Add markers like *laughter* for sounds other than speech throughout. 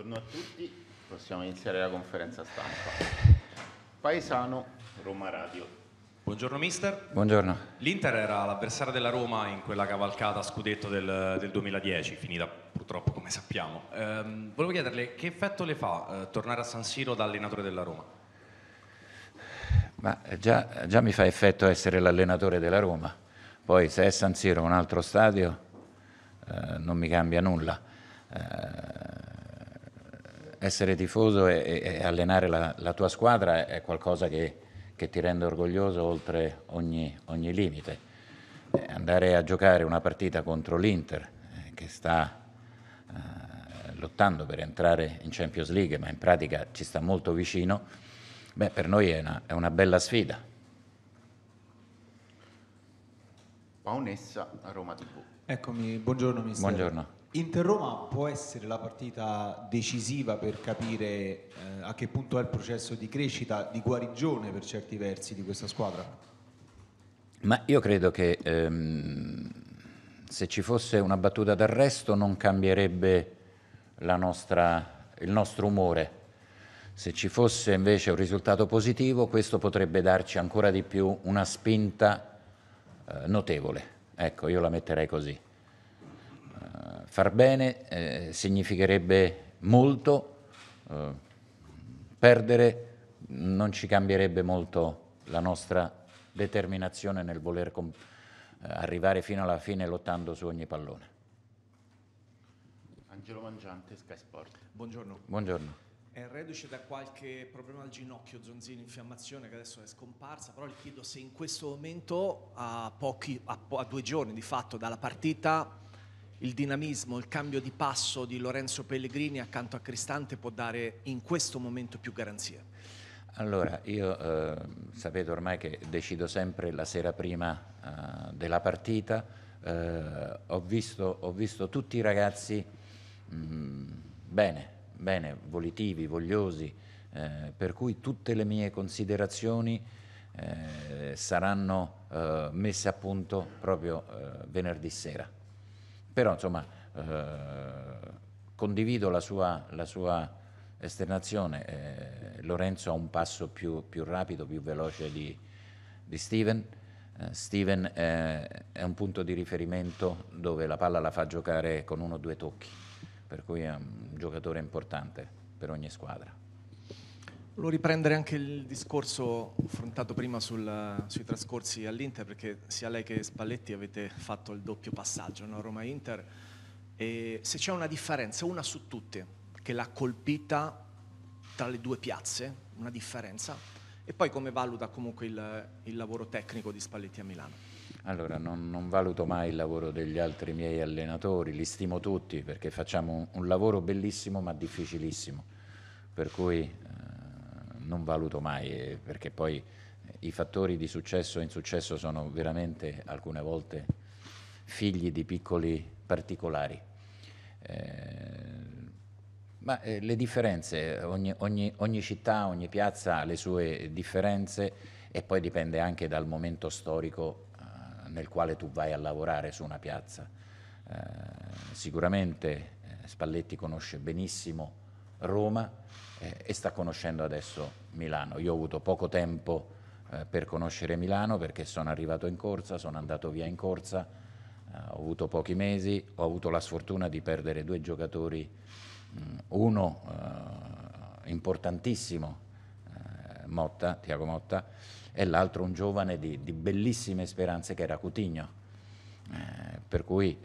Buongiorno a tutti, possiamo iniziare la conferenza stampa. Paesano, Roma Radio. Buongiorno mister. Buongiorno. L'Inter era l'avversario della Roma in quella cavalcata a scudetto del, del 2010, finita purtroppo come sappiamo. Ehm, volevo chiederle che effetto le fa eh, tornare a San Siro da allenatore della Roma? Ma eh, già, eh, già mi fa effetto essere l'allenatore della Roma, poi se è San Siro un altro stadio eh, non mi cambia nulla. Eh, essere tifoso e, e allenare la, la, tua squadra è qualcosa che, che ti rende orgoglioso oltre ogni, ogni limite. Eh, andare a giocare una partita contro l'Inter eh, che sta eh, lottando per entrare in Champions League, ma in pratica ci sta molto vicino, beh, per noi è una, è una bella sfida. Paonessa Roma TV. Eccomi, buongiorno mister. Buongiorno. Inter-Roma può essere la partita decisiva per capire eh, a che punto è il processo di crescita, di guarigione per certi versi di questa squadra? Ma io credo che ehm, se ci fosse una battuta d'arresto non cambierebbe nostra, il nostro umore. Se ci fosse invece un risultato positivo, questo potrebbe darci ancora di più una spinta eh, notevole. Ecco, io la metterei così. Far bene eh, significherebbe molto, eh, perdere non ci cambierebbe molto la nostra determinazione nel voler eh, arrivare fino alla fine lottando su ogni pallone. Angelo Mangiante, Sky Sport. Buongiorno. Buongiorno. È eh, reduce da qualche problema al ginocchio, zonzini, infiammazione che adesso è scomparsa, però le chiedo se in questo momento, a, pochi, a, a due giorni di fatto dalla partita, il dinamismo, il cambio di passo di Lorenzo Pellegrini accanto a Cristante può dare in questo momento più garanzia? Allora, io eh, sapete ormai che decido sempre la sera prima eh, della partita, eh, ho, visto, ho, visto, tutti i ragazzi mh, mm, bene, bene, volitivi, vogliosi, eh, per cui tutte le mie considerazioni eh, saranno eh, messe a punto proprio venerdì sera. Però insomma eh, condivido la sua, la sua esternazione, eh, Lorenzo ha un passo più, più rapido, più veloce di, di Steven, eh, Steven eh, è un punto di riferimento dove la palla la fa giocare con uno o due tocchi, per cui è un giocatore importante per ogni squadra. Volevo riprendere anche il discorso affrontato prima sul, sui trascorsi all'Inter, perché sia lei che Spalletti avete fatto il doppio passaggio, no? Roma-Inter. E se c'è una differenza, una su tutte, che l'ha colpita tra le due piazze, una differenza, e poi come valuta comunque il, il lavoro tecnico di Spalletti a Milano? Allora, non, non, valuto mai il lavoro degli altri miei allenatori, li stimo tutti perché facciamo un, un lavoro bellissimo ma difficilissimo per cui non valuto mai, eh, perché poi eh, i fattori di successo e insuccesso sono veramente alcune volte figli di piccoli particolari. Eh, ma eh, le differenze, ogni, ogni, ogni, città, ogni piazza ha le sue differenze e poi dipende anche dal momento storico eh, nel quale tu vai a lavorare su una piazza. Eh, sicuramente Spalletti conosce benissimo Roma eh, e sta conoscendo adesso Milano. Io ho avuto poco tempo eh, per conoscere Milano perché sono arrivato in corsa, sono andato via in corsa, eh, ho avuto pochi mesi, ho avuto la sfortuna di perdere due giocatori, mh, mm, uno eh, importantissimo, eh, Motta, Tiago Motta, e l'altro un giovane di, di, bellissime speranze che era Cutigno. Eh, per cui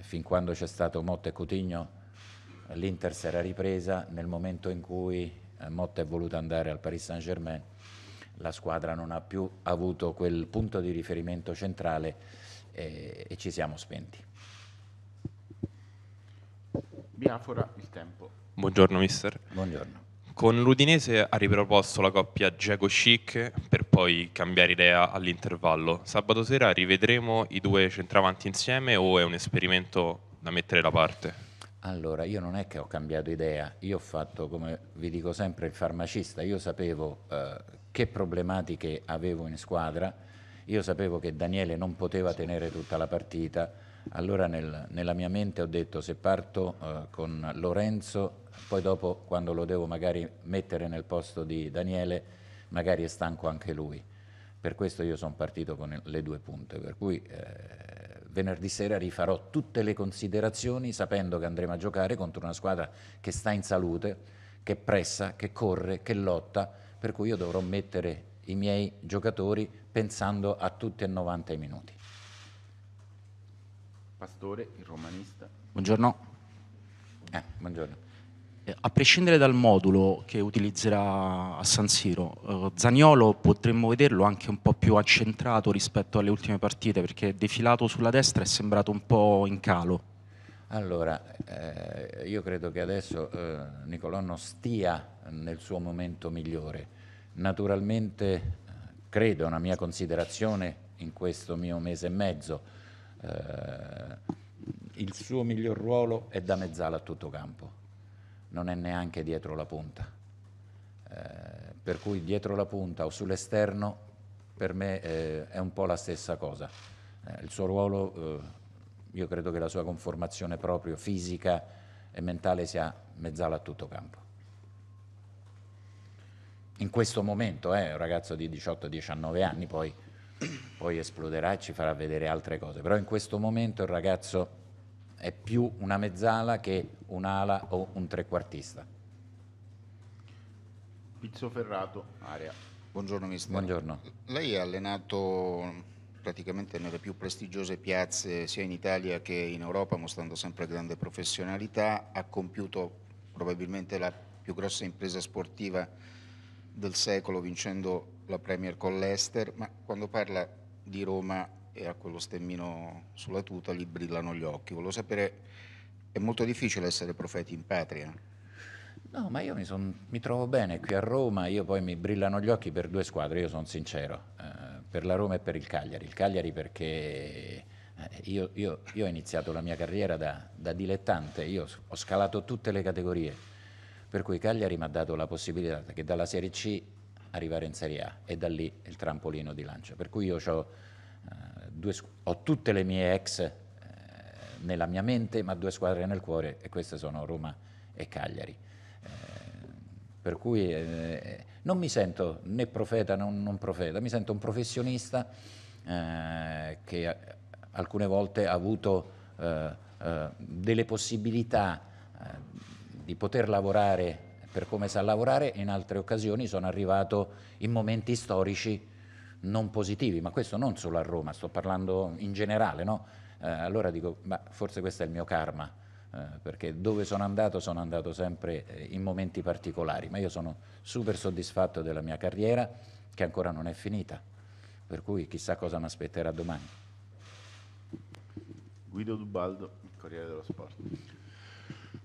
fin quando c'è stato Motta e Cutigno l'Inter si era ripresa nel momento in cui eh, Motta è voluto andare al Paris Saint Germain la squadra non ha più avuto quel punto di riferimento centrale eh, e ci siamo spenti. Biafora il tempo. Buongiorno mister. Buongiorno. Con l'Udinese ha riproposto la coppia Giacomo Chic per poi cambiare idea all'intervallo. Sabato sera rivedremo i due centravanti insieme o è un esperimento da mettere da parte? Allora, io non è che ho cambiato idea, io ho fatto, come vi dico sempre, il farmacista, io sapevo eh, che problematiche avevo in squadra, io sapevo che Daniele non poteva tenere tutta la partita, allora nel, nella mia mente ho detto se parto eh, con Lorenzo, poi dopo quando lo devo magari mettere nel posto di Daniele, magari è stanco anche lui. Per questo io sono partito con le due punte, per cui eh, venerdì sera rifarò tutte le considerazioni sapendo che andremo a giocare contro una squadra che sta in salute, che pressa, che corre, che lotta, per cui io dovrò mettere i miei giocatori pensando a tutti e 90 i minuti. Pastore, il romanista. Buongiorno. Eh, buongiorno. Eh, a prescindere dal modulo che utilizzerà a San Siro, eh, Zaniolo potremmo vederlo anche un po' più accentrato rispetto alle ultime partite perché defilato sulla destra è sembrato un po' in calo. Allora, eh, io credo che adesso eh, Nicolò non stia nel suo momento migliore. Naturalmente, eh, credo, una mia considerazione in questo mio mese e mezzo, eh, il suo miglior ruolo è da mezzala a tutto campo non è neanche dietro la punta. Eh, per cui dietro la punta o sull'esterno per me eh, è un po' la stessa cosa. Eh, il suo ruolo, eh, io credo che la sua conformazione proprio fisica e mentale sia mezzala a tutto campo. In questo momento è eh, un ragazzo di 18-19 anni, poi, poi esploderà e ci farà vedere altre cose, però in questo momento il ragazzo è più una mezzala che un'ala o un trequartista. Pizzo Ferrato, Aria. Buongiorno mister. Buongiorno. Lei ha allenato praticamente nelle più prestigiose piazze sia in Italia che in Europa, mostrando sempre grande professionalità, ha compiuto probabilmente la più grossa impresa sportiva del secolo vincendo la Premier con l'Ester, ma quando parla di Roma e ha quello stemmino sulla tuta, gli brillano gli occhi. Volevo sapere, è molto difficile essere profeti in patria? No, ma io mi, son, mi trovo bene qui a Roma, io poi mi brillano gli occhi per due squadre, io sono sincero, eh, per la Roma e per il Cagliari. Il Cagliari perché eh, io, io, io ho iniziato la mia carriera da, da dilettante, io ho scalato tutte le categorie, per cui Cagliari mi ha dato la possibilità che dalla Serie C arrivare in Serie A e da lì il trampolino di lancio. Per cui io ho eh, due, ho tutte le mie ex eh, nella mia mente, ma due squadre nel cuore e queste sono Roma e Cagliari. Eh, per cui eh, non mi sento né profeta né non profeta, mi sento un professionista eh, che alcune volte ha avuto delle possibilità di poter lavorare per come sa lavorare, in altre occasioni sono arrivato in momenti storici non positivi, ma questo non solo a Roma, sto parlando in generale, no? eh, allora dico, ma forse questo è il mio karma, eh, perché dove sono andato sono andato sempre eh, in momenti particolari, ma io sono super soddisfatto della mia carriera che ancora non è finita, per cui chissà cosa mi aspetterà domani. Guido Dubaldo, Corriere dello Sport.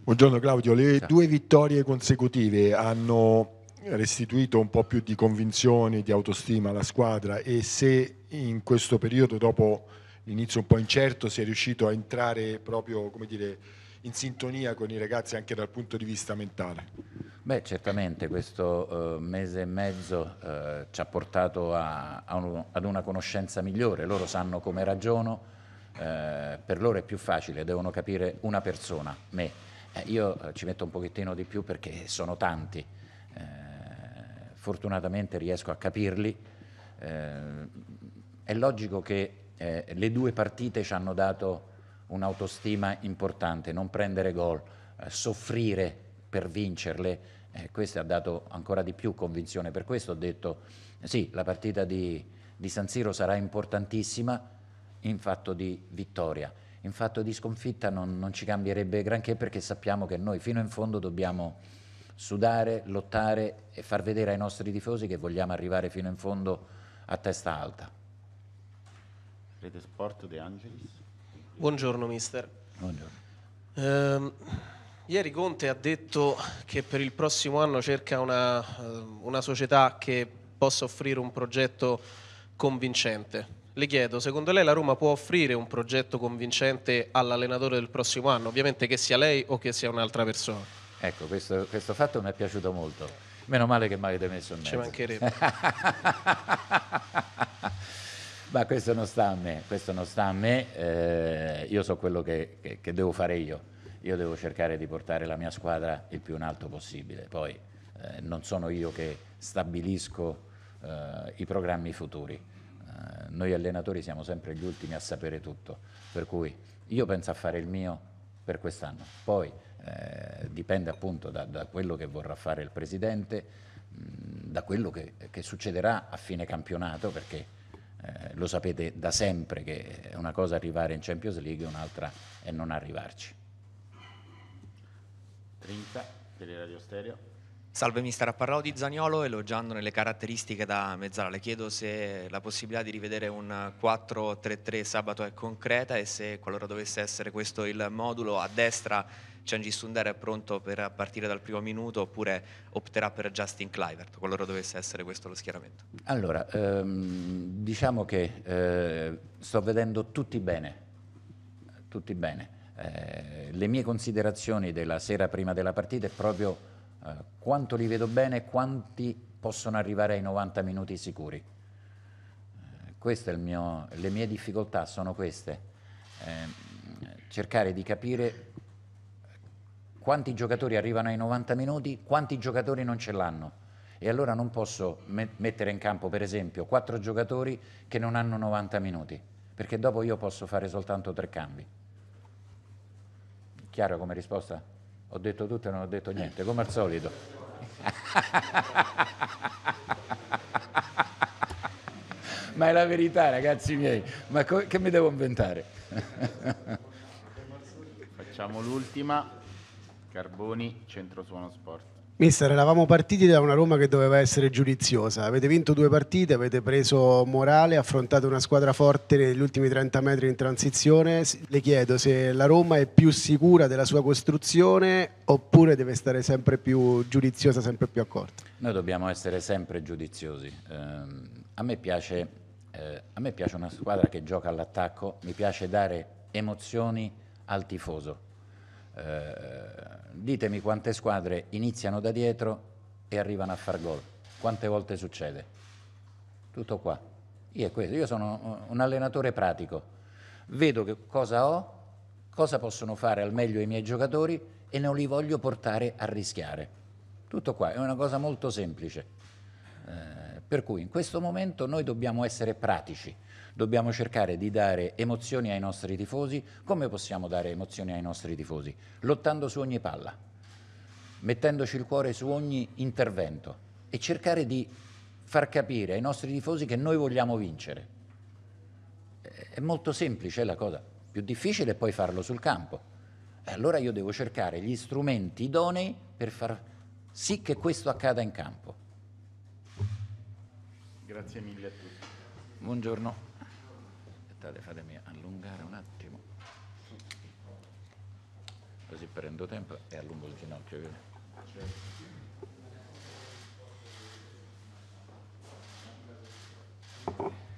Buongiorno Claudio, le Ciao. due vittorie consecutive hanno restituito un po' più di convinzioni, di autostima alla squadra e se in questo periodo, dopo l'inizio un po' incerto, si è riuscito a entrare proprio dire, in sintonia con i ragazzi anche dal punto di vista mentale. Beh, certamente questo eh, mese e mezzo eh, ci ha portato a, a un, ad una conoscenza migliore, loro sanno come ragiono, eh, per loro è più facile, devono capire una persona, me. Eh, io eh, ci metto un pochettino di più perché sono tanti. Eh, fortunatamente riesco a capirli. Eh, è logico che eh, le due partite ci hanno dato un'autostima importante, non prendere gol, eh, soffrire per vincerle, eh, questo ha dato ancora di più convinzione. Per questo ho detto sì, la partita di, di San Siro sarà importantissima in fatto di vittoria. In fatto di sconfitta non, non ci cambierebbe granché perché sappiamo che noi fino in fondo dobbiamo sudare, lottare e far vedere ai nostri tifosi che vogliamo arrivare fino in fondo a testa alta. Rete Sport De Angelis. Buongiorno mister. Buongiorno. Ehm, ieri Conte ha detto che per il prossimo anno cerca una, ehm, una società che possa offrire un progetto convincente. Le chiedo, secondo lei la Roma può offrire un progetto convincente all'allenatore del prossimo anno, ovviamente che sia lei o che sia un'altra persona? Ecco, questo, questo fatto mi è piaciuto molto. Meno male che mi avete messo in mezzo. Ci mancherebbe. *laughs* Ma questo non sta a me, non sta a me. Eh, io so quello che, che, che, devo fare io. Io devo cercare di portare la mia squadra il più in alto possibile. Poi eh, non sono io che stabilisco eh, i programmi futuri. Eh, noi allenatori siamo sempre gli ultimi a sapere tutto. Per cui io penso a fare il mio per quest'anno. Poi eh, dipende appunto da, da, quello che vorrà fare il Presidente, mh, da quello che, che, succederà a fine campionato, perché eh, lo sapete da sempre che è una cosa arrivare in Champions League e un'altra è non arrivarci. 30 per il radio stereo. Salve mister, ha parlato di Zagnolo elogiandone le caratteristiche da mezzala. Le chiedo se la possibilità di rivedere un 4-3-3 sabato è concreta e se qualora dovesse essere questo il modulo a destra Ciangi Sunder è pronto per partire dal primo minuto oppure opterà per Justin Clivert, qualora dovesse essere questo lo schieramento? Allora, ehm, diciamo che eh, sto vedendo tutti bene, tutti bene. Eh, le mie considerazioni della sera prima della partita è proprio eh, quanto li vedo bene e quanti possono arrivare ai 90 minuti sicuri. Eh, queste mio, le mie difficoltà sono queste, eh, cercare di capire quanti giocatori arrivano ai 90 minuti, quanti giocatori non ce l'hanno. E allora non posso me mettere in campo, per esempio, quattro giocatori che non hanno 90 minuti, perché dopo io posso fare soltanto tre cambi. Chiaro come risposta? Ho detto tutto e non ho detto niente, come al solito. *laughs* Ma è la verità, ragazzi miei. Ma che mi devo inventare? *laughs* Facciamo l'ultima. Carboni, Centro Suono Sport. Mister, eravamo partiti da una Roma che doveva essere giudiziosa. Avete vinto due partite, avete preso morale, affrontato una squadra forte negli ultimi 30 metri in transizione. Le chiedo se la Roma è più sicura della sua costruzione oppure deve stare sempre più giudiziosa, sempre più accorta. Noi dobbiamo essere sempre giudiziosi. Eh, a, me piace, eh, a me piace una squadra che gioca all'attacco, mi piace dare emozioni al tifoso eh, ditemi quante squadre iniziano da dietro e arrivano a far gol. Quante volte succede? Tutto qua. Io, Io sono un allenatore pratico. Vedo che cosa ho, cosa possono fare al meglio i miei giocatori e non li voglio portare a rischiare. Tutto qua, è una cosa molto semplice. Eh, per cui in questo momento noi dobbiamo essere pratici, dobbiamo cercare di dare emozioni ai nostri tifosi, come possiamo dare emozioni ai nostri tifosi? Lottando su ogni palla, mettendoci il cuore su ogni intervento e cercare di far capire ai nostri tifosi che noi vogliamo vincere. Eh, è molto semplice la cosa, più difficile è poi farlo sul campo. E allora io devo cercare gli strumenti idonei per far sì che questo accada in campo. Grazie mille a tutti. Buongiorno. Aspettate, fatemi allungare un attimo. Così prendo tempo e allungo il ginocchio. Certo. Thank you.